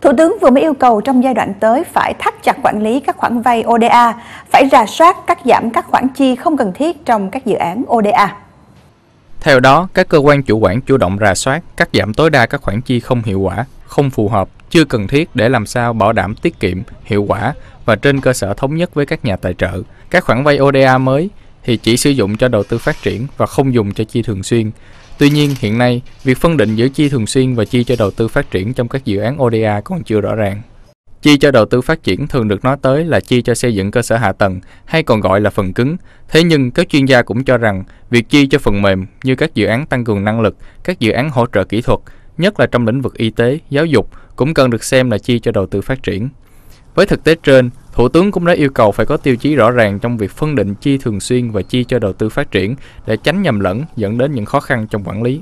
Thủ tướng vừa mới yêu cầu trong giai đoạn tới phải thắt chặt quản lý các khoản vay ODA, phải rà soát cắt giảm các khoản chi không cần thiết trong các dự án ODA. Theo đó, các cơ quan chủ quản chủ động rà soát, cắt giảm tối đa các khoản chi không hiệu quả, không phù hợp, chưa cần thiết để làm sao bảo đảm tiết kiệm, hiệu quả và trên cơ sở thống nhất với các nhà tài trợ. Các khoản vay ODA mới thì chỉ sử dụng cho đầu tư phát triển và không dùng cho chi thường xuyên. Tuy nhiên, hiện nay, việc phân định giữa chi thường xuyên và chi cho đầu tư phát triển trong các dự án ODA còn chưa rõ ràng. Chi cho đầu tư phát triển thường được nói tới là chi cho xây dựng cơ sở hạ tầng hay còn gọi là phần cứng. Thế nhưng các chuyên gia cũng cho rằng việc chi cho phần mềm như các dự án tăng cường năng lực, các dự án hỗ trợ kỹ thuật, nhất là trong lĩnh vực y tế, giáo dục cũng cần được xem là chi cho đầu tư phát triển. Với thực tế trên, Thủ tướng cũng đã yêu cầu phải có tiêu chí rõ ràng trong việc phân định chi thường xuyên và chi cho đầu tư phát triển để tránh nhầm lẫn dẫn đến những khó khăn trong quản lý.